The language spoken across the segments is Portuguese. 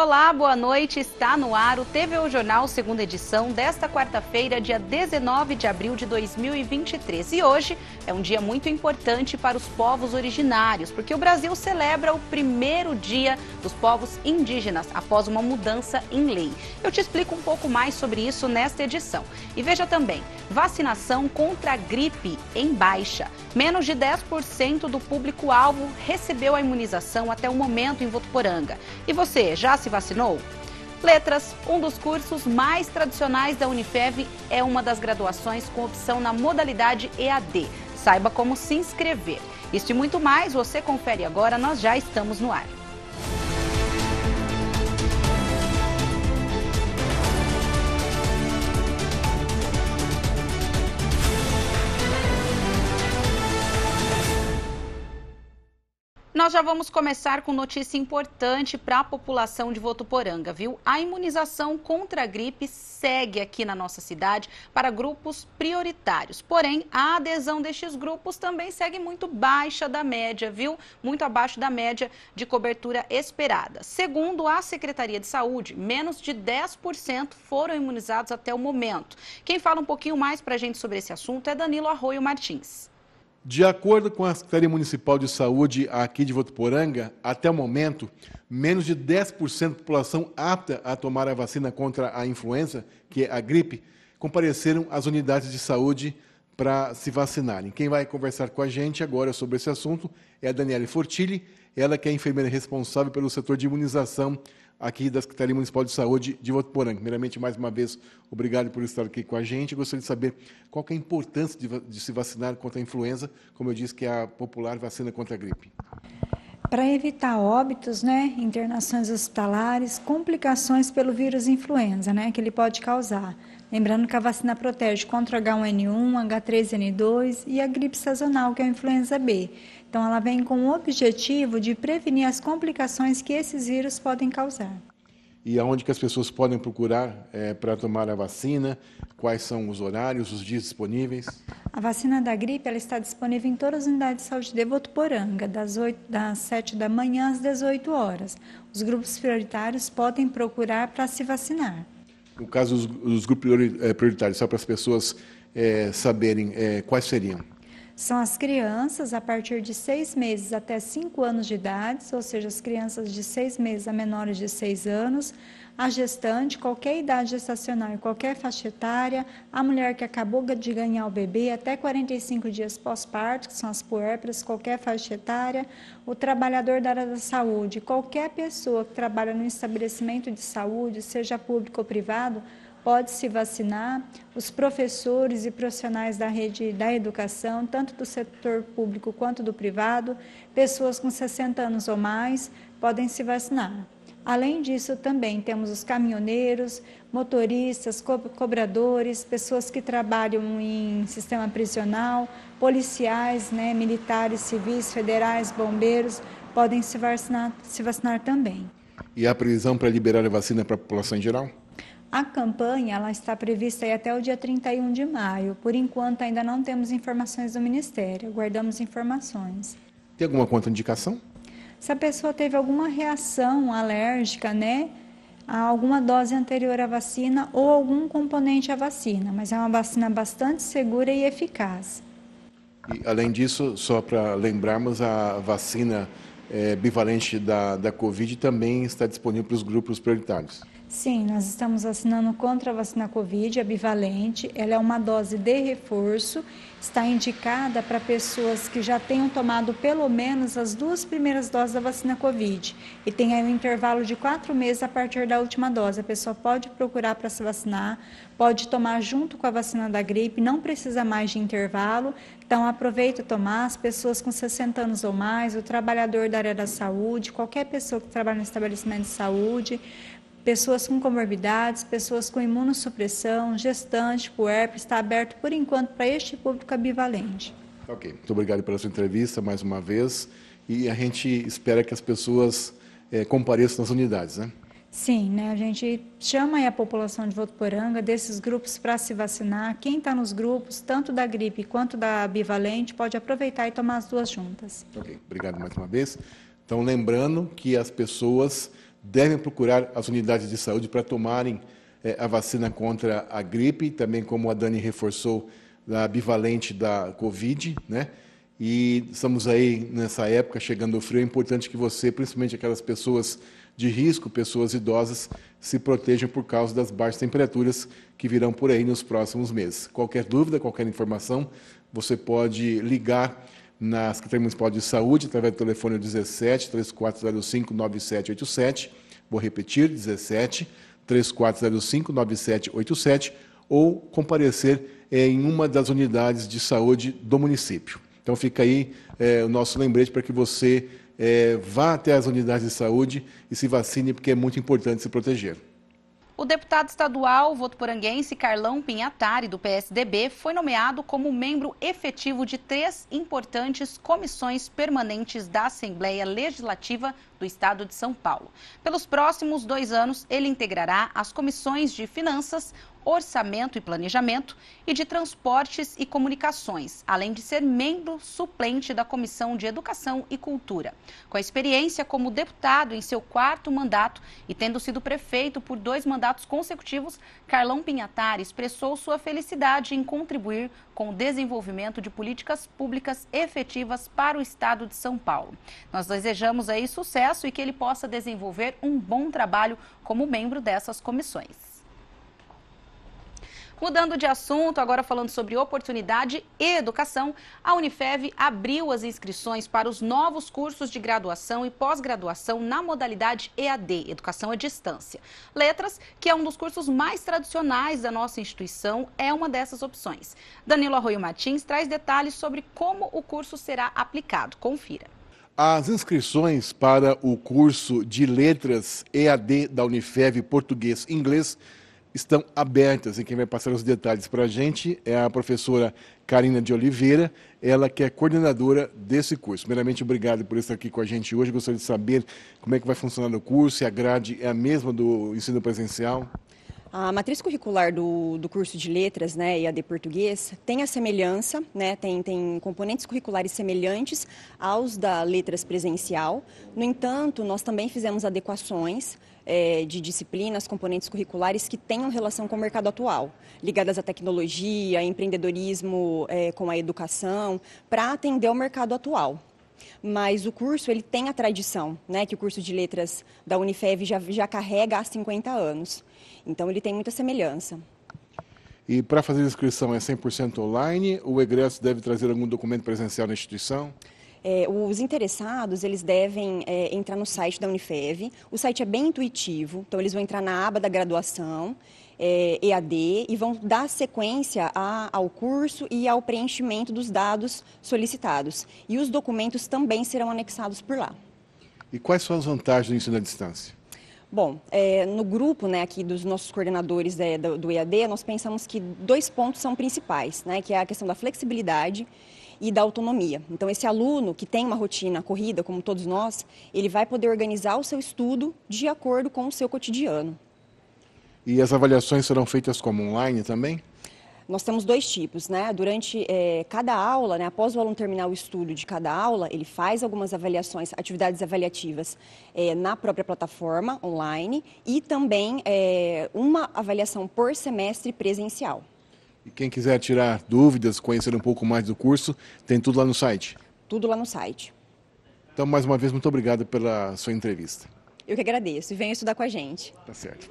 Olá, boa noite. Está no ar o TV o Jornal, segunda edição, desta quarta-feira, dia 19 de abril de 2023. E hoje é um dia muito importante para os povos originários, porque o Brasil celebra o primeiro dia dos povos indígenas após uma mudança em lei. Eu te explico um pouco mais sobre isso nesta edição. E veja também: vacinação contra a gripe em baixa. Menos de 10% do público-alvo recebeu a imunização até o momento em Votuporanga. E você, já se se vacinou? Letras, um dos cursos mais tradicionais da Unifev, é uma das graduações com opção na modalidade EAD. Saiba como se inscrever. Isso e muito mais você confere agora, nós já estamos no ar. nós já vamos começar com notícia importante para a população de Votuporanga, viu? A imunização contra a gripe segue aqui na nossa cidade para grupos prioritários. Porém, a adesão destes grupos também segue muito baixa da média, viu? Muito abaixo da média de cobertura esperada. Segundo a Secretaria de Saúde, menos de 10% foram imunizados até o momento. Quem fala um pouquinho mais para a gente sobre esse assunto é Danilo Arroio Martins. De acordo com a Secretaria Municipal de Saúde aqui de Votuporanga, até o momento, menos de 10% da população apta a tomar a vacina contra a influenza, que é a gripe, compareceram às unidades de saúde para se vacinarem. Quem vai conversar com a gente agora sobre esse assunto é a Daniele Fortilli, ela que é enfermeira responsável pelo setor de imunização aqui da Secretaria Municipal de Saúde de Votuporanga. Primeiramente, mais uma vez, obrigado por estar aqui com a gente. Gostaria de saber qual é a importância de, de se vacinar contra a influenza, como eu disse, que é a popular vacina contra a gripe. Para evitar óbitos, né, internações hospitalares, complicações pelo vírus influenza, né, que ele pode causar. Lembrando que a vacina protege contra H1N1, H3N2 e a gripe sazonal, que é a influenza B. Então, ela vem com o objetivo de prevenir as complicações que esses vírus podem causar. E aonde que as pessoas podem procurar é, para tomar a vacina? Quais são os horários, os dias disponíveis? A vacina da gripe ela está disponível em todas as unidades de saúde de Votuporanga, das, 8, das 7 da manhã às 18 horas. Os grupos prioritários podem procurar para se vacinar no caso dos grupos eh, prioritários, só para as pessoas é, saberem é, quais seriam? São as crianças a partir de seis meses até cinco anos de idade, ou seja, as crianças de seis meses a menores de seis anos, a gestante, qualquer idade gestacional e qualquer faixa etária, a mulher que acabou de ganhar o bebê até 45 dias pós-parto, que são as puérperas, qualquer faixa etária, o trabalhador da área da saúde, qualquer pessoa que trabalha no estabelecimento de saúde, seja público ou privado, pode se vacinar. Os professores e profissionais da rede da educação, tanto do setor público quanto do privado, pessoas com 60 anos ou mais, podem se vacinar. Além disso, também temos os caminhoneiros, motoristas, co cobradores, pessoas que trabalham em sistema prisional, policiais, né, militares, civis, federais, bombeiros, podem se vacinar, se vacinar também. E a previsão para liberar a vacina para a população em geral? A campanha ela está prevista até o dia 31 de maio. Por enquanto, ainda não temos informações do Ministério, guardamos informações. Tem alguma contraindicação? se a pessoa teve alguma reação alérgica, né? A alguma dose anterior à vacina ou algum componente à vacina, mas é uma vacina bastante segura e eficaz. E, além disso, só para lembrarmos, a vacina é, bivalente da, da Covid também está disponível para os grupos prioritários. Sim, nós estamos vacinando contra a vacina Covid, é bivalente. Ela é uma dose de reforço, está indicada para pessoas que já tenham tomado pelo menos as duas primeiras doses da vacina Covid e tem aí um intervalo de quatro meses a partir da última dose. A pessoa pode procurar para se vacinar, pode tomar junto com a vacina da gripe, não precisa mais de intervalo. Então, aproveita tomar as pessoas com 60 anos ou mais, o trabalhador da área da saúde, qualquer pessoa que trabalha no estabelecimento de saúde, pessoas com comorbidades, pessoas com imunossupressão, gestante, puerpes, está aberto por enquanto para este público ambivalente. Ok, muito obrigado pela sua entrevista mais uma vez e a gente espera que as pessoas é, compareçam nas unidades, né? Sim, né? A gente chama a população de Votuporanga desses grupos para se vacinar. Quem está nos grupos, tanto da gripe quanto da bivalente, pode aproveitar e tomar as duas juntas. Ok, obrigado mais uma vez. Então, lembrando que as pessoas devem procurar as unidades de saúde para tomarem eh, a vacina contra a gripe, também como a Dani reforçou, da bivalente da Covid, né? E estamos aí nessa época chegando ao frio, é importante que você, principalmente aquelas pessoas de risco, pessoas idosas, se protejam por causa das baixas temperaturas que virão por aí nos próximos meses. Qualquer dúvida, qualquer informação, você pode ligar na Secretaria Municipal de Saúde, através do telefone 17 3405 9787. Vou repetir: 17 3405 9787 ou comparecer em uma das unidades de saúde do município. Então fica aí é, o nosso lembrete para que você é, vá até as unidades de saúde e se vacine, porque é muito importante se proteger. O deputado estadual votoporanguense Carlão Pinhatari, do PSDB, foi nomeado como membro efetivo de três importantes comissões permanentes da Assembleia Legislativa do Estado de São Paulo. Pelos próximos dois anos, ele integrará as comissões de Finanças, Orçamento e Planejamento e de Transportes e Comunicações, além de ser membro suplente da Comissão de Educação e Cultura. Com a experiência como deputado em seu quarto mandato e tendo sido prefeito por dois mandatos consecutivos, Carlão Pinhatari expressou sua felicidade em contribuir com o desenvolvimento de políticas públicas efetivas para o estado de São Paulo. Nós desejamos aí sucesso e que ele possa desenvolver um bom trabalho como membro dessas comissões. Mudando de assunto, agora falando sobre oportunidade e educação, a Unifev abriu as inscrições para os novos cursos de graduação e pós-graduação na modalidade EAD, Educação à Distância. Letras, que é um dos cursos mais tradicionais da nossa instituição, é uma dessas opções. Danilo Arroio Martins traz detalhes sobre como o curso será aplicado. Confira. As inscrições para o curso de Letras EAD da Unifev Português e Inglês estão abertas. E quem vai passar os detalhes para a gente é a professora Karina de Oliveira, ela que é coordenadora desse curso. Primeiramente, obrigado por estar aqui com a gente hoje. Gostaria de saber como é que vai funcionar o curso, se a grade é a mesma do ensino presencial. A matriz curricular do, do curso de letras né, e a de português tem a semelhança, né, tem, tem componentes curriculares semelhantes aos da letras presencial. No entanto, nós também fizemos adequações é, de disciplinas, componentes curriculares que tenham relação com o mercado atual, ligadas à tecnologia, empreendedorismo é, com a educação, para atender o mercado atual mas o curso ele tem a tradição, né, que o curso de letras da Unifev já, já carrega há 50 anos. Então ele tem muita semelhança. E para fazer a inscrição é 100% online? O egresso deve trazer algum documento presencial na instituição? É, os interessados, eles devem é, entrar no site da Unifev. O site é bem intuitivo, então eles vão entrar na aba da graduação, é, EAD, e vão dar sequência a, ao curso e ao preenchimento dos dados solicitados. E os documentos também serão anexados por lá. E quais são as vantagens do ensino à distância? Bom, é, no grupo né, aqui dos nossos coordenadores é, do, EAD, nós pensamos que dois pontos são principais, né, que é a questão da flexibilidade e da autonomia. Então, esse aluno que tem uma rotina corrida, como todos nós, ele vai poder organizar o seu estudo de acordo com o seu cotidiano. E as avaliações serão feitas como online também? Nós temos dois tipos, né? Durante eh, cada aula, né? após o aluno terminar o estudo de cada aula, ele faz algumas avaliações, atividades avaliativas eh, na própria plataforma online e também eh, uma avaliação por semestre presencial. E quem quiser tirar dúvidas, conhecer um pouco mais do curso, tem tudo lá no site? Tudo lá no site. Então, mais uma vez, muito obrigado pela sua entrevista. Eu que agradeço e venha estudar com a gente. Tá certo.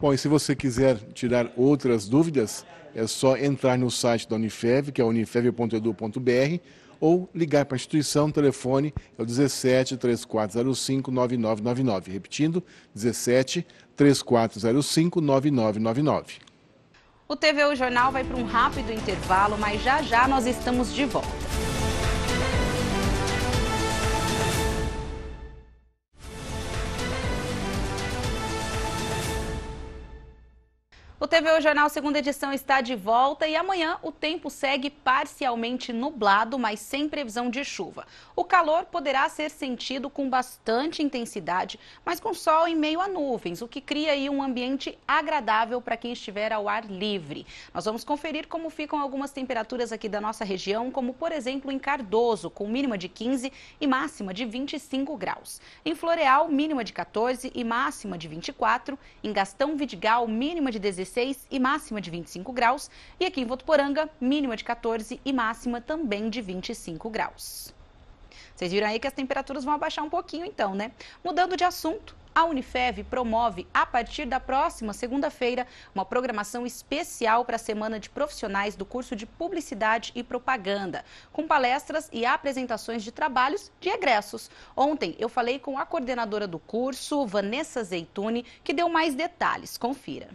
Bom, e se você quiser tirar outras dúvidas, é só entrar no site da Unifev, que é unifev.edu.br, ou ligar para a instituição, telefone é o 17 3405 9999. Repetindo, 17 3405 9999. O TVU Jornal vai para um rápido intervalo, mas já já nós estamos de volta. O O Jornal Segunda Edição está de volta e amanhã o tempo segue parcialmente nublado, mas sem previsão de chuva. O calor poderá ser sentido com bastante intensidade, mas com sol em meio a nuvens, o que cria aí um ambiente agradável para quem estiver ao ar livre. Nós vamos conferir como ficam algumas temperaturas aqui da nossa região, como por exemplo em Cardoso, com mínima de 15 e máxima de 25 graus. Em Floreal, mínima de 14 e máxima de 24. Em Gastão Vidigal, mínima de 16 e máxima de 25 graus. E aqui em Votuporanga, mínima de 14 e máxima também de 25 graus. Vocês viram aí que as temperaturas vão abaixar um pouquinho então, né? Mudando de assunto, a Unifev promove, a partir da próxima segunda-feira, uma programação especial para a Semana de Profissionais do curso de Publicidade e Propaganda, com palestras e apresentações de trabalhos de egressos. Ontem eu falei com a coordenadora do curso, Vanessa Zeitune, que deu mais detalhes. Confira.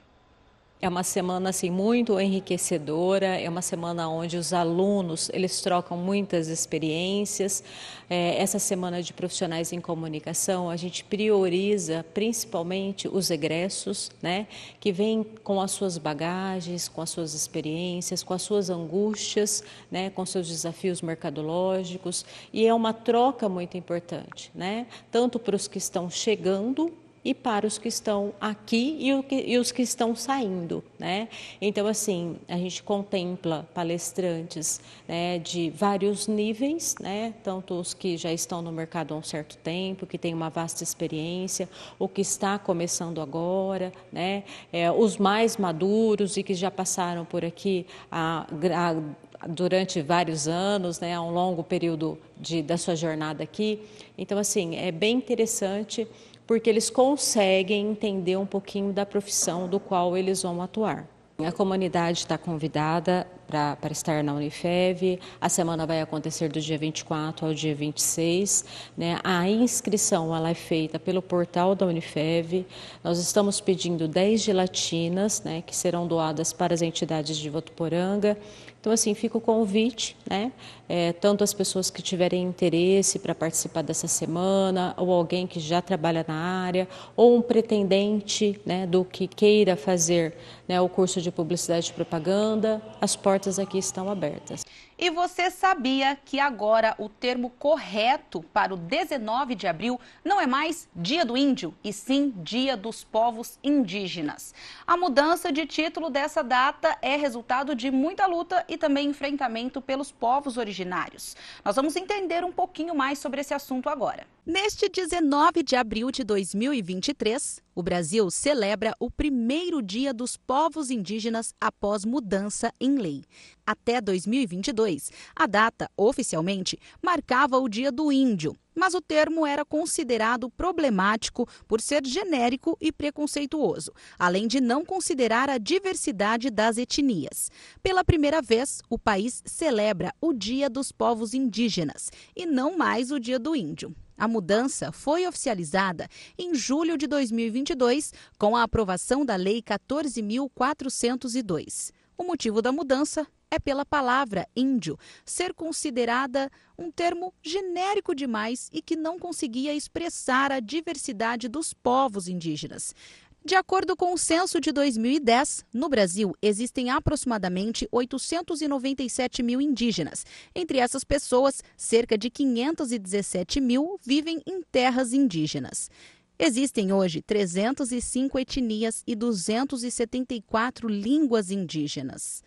É uma semana assim muito enriquecedora, é uma semana onde os alunos, eles trocam muitas experiências. É, essa semana de profissionais em comunicação, a gente prioriza principalmente os egressos, né, que vêm com as suas bagagens, com as suas experiências, com as suas angústias, né, com seus desafios mercadológicos, e é uma troca muito importante, né? Tanto para os que estão chegando e para os que estão aqui e, os que estão saindo, né? Então, assim, a gente contempla palestrantes né, de vários níveis, né? Tanto os que já estão no mercado há um certo tempo, que têm uma vasta experiência, o que está começando agora, né? É, os mais maduros e que já passaram por aqui a, a, durante vários anos, né? um longo período de, da sua jornada aqui. Então, assim, é bem interessante porque eles conseguem entender um pouquinho da profissão do qual eles vão atuar. A comunidade está convidada para estar na Unifev. A semana vai acontecer do dia 24 ao dia 26. Né? A inscrição ela é feita pelo portal da Unifev. Nós estamos pedindo 10 gelatinas, né, que serão doadas para as entidades de Votuporanga, então, assim, fica o convite, né? É, tanto as pessoas que tiverem interesse para participar dessa semana, ou alguém que já trabalha na área, ou um pretendente né, do que queira fazer né, o curso de publicidade e propaganda. As portas aqui estão abertas. E você sabia que agora o termo correto para o 19 de abril não é mais Dia do Índio, e sim Dia dos Povos Indígenas. A mudança de título dessa data é resultado de muita luta e também enfrentamento pelos povos originários. Nós vamos entender um pouquinho mais sobre esse assunto agora. Neste 19 de abril de 2023, o Brasil celebra o primeiro Dia dos Povos Indígenas após mudança em lei. Até 2022, a data oficialmente marcava o Dia do Índio, mas o termo era considerado problemático por ser genérico e preconceituoso, além de não considerar a diversidade das etnias. Pela primeira vez, o país celebra o Dia dos Povos Indígenas e não mais o Dia do Índio. A mudança foi oficializada em julho de 2022 com a aprovação da Lei 14.402. O motivo da mudança é pela palavra índio, ser considerada um termo genérico demais e que não conseguia expressar a diversidade dos povos indígenas. De acordo com o censo de 2010, no Brasil existem aproximadamente 897 mil indígenas. Entre essas pessoas, cerca de 517 mil vivem em terras indígenas. Existem hoje 305 etnias e 274 línguas indígenas.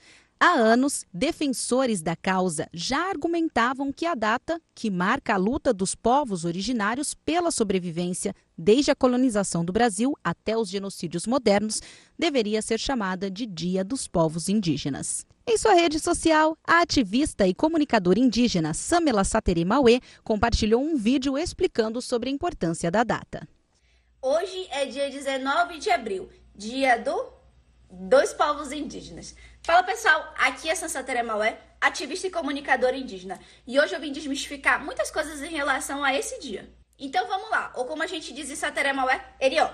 Há anos, defensores da causa já argumentavam que a data, que marca a luta dos povos originários pela sobrevivência desde a colonização do Brasil até os genocídios modernos, deveria ser chamada de Dia dos Povos Indígenas. Em sua rede social, a ativista e comunicadora indígena Samela Satere Mauê compartilhou um vídeo explicando sobre a importância da data. Hoje é dia 19 de abril, dia do dois povos indígenas. Fala pessoal, aqui é Sansa Maué, ativista e comunicadora indígena, e hoje eu vim desmistificar muitas coisas em relação a esse dia. Então vamos lá, ou como a gente diz em Satere Maué, Erió.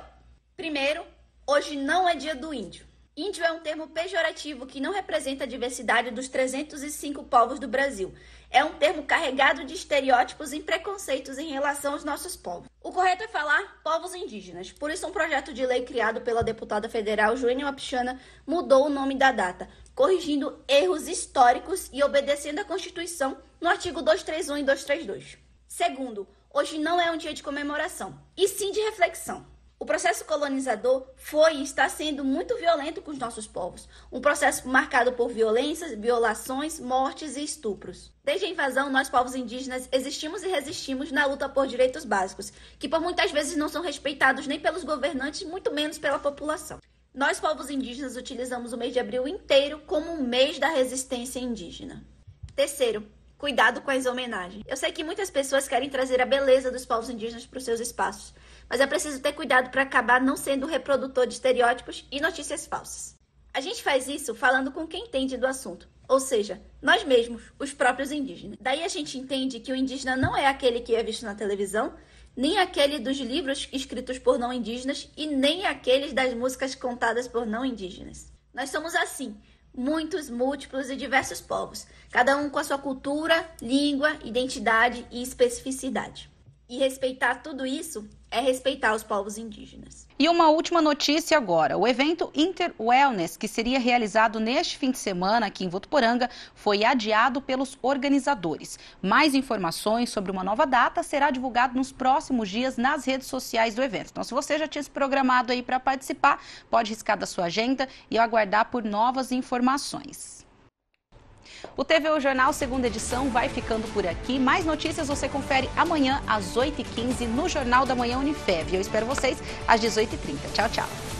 Primeiro, hoje não é dia do índio. Índio é um termo pejorativo que não representa a diversidade dos 305 povos do Brasil. É um termo carregado de estereótipos e preconceitos em relação aos nossos povos. O correto é falar povos indígenas. Por isso, um projeto de lei criado pela deputada federal Joênia Mapichana mudou o nome da data, corrigindo erros históricos e obedecendo à Constituição no artigo 231 e 232. Segundo, hoje não é um dia de comemoração, e sim de reflexão. O processo colonizador foi e está sendo muito violento com os nossos povos, um processo marcado por violências, violações, mortes e estupros. Desde a invasão, nós povos indígenas existimos e resistimos na luta por direitos básicos, que por muitas vezes não são respeitados nem pelos governantes, muito menos pela população. Nós povos indígenas utilizamos o mês de abril inteiro como um mês da resistência indígena. Terceiro, Cuidado com as homenagens. Eu sei que muitas pessoas querem trazer a beleza dos povos indígenas para os seus espaços, mas é preciso ter cuidado para acabar não sendo reprodutor de estereótipos e notícias falsas. A gente faz isso falando com quem entende do assunto, ou seja, nós mesmos, os próprios indígenas. Daí a gente entende que o indígena não é aquele que é visto na televisão, nem aquele dos livros escritos por não indígenas e nem aqueles das músicas contadas por não indígenas. Nós somos assim, muitos, múltiplos e diversos povos, cada um com a sua cultura, língua, identidade e especificidade. E respeitar tudo isso é respeitar os povos indígenas. E uma última notícia agora. O evento Inter Wellness, que seria realizado neste fim de semana aqui em Votuporanga, foi adiado pelos organizadores. Mais informações sobre uma nova data será divulgado nos próximos dias nas redes sociais do evento. Então, se você já tinha se programado aí para participar, pode riscar da sua agenda e aguardar por novas informações. O TV o Jornal, segunda edição, vai ficando por aqui. Mais notícias você confere amanhã às 8h15 no Jornal da Manhã Unifev. Eu espero vocês às 18h30. Tchau, tchau.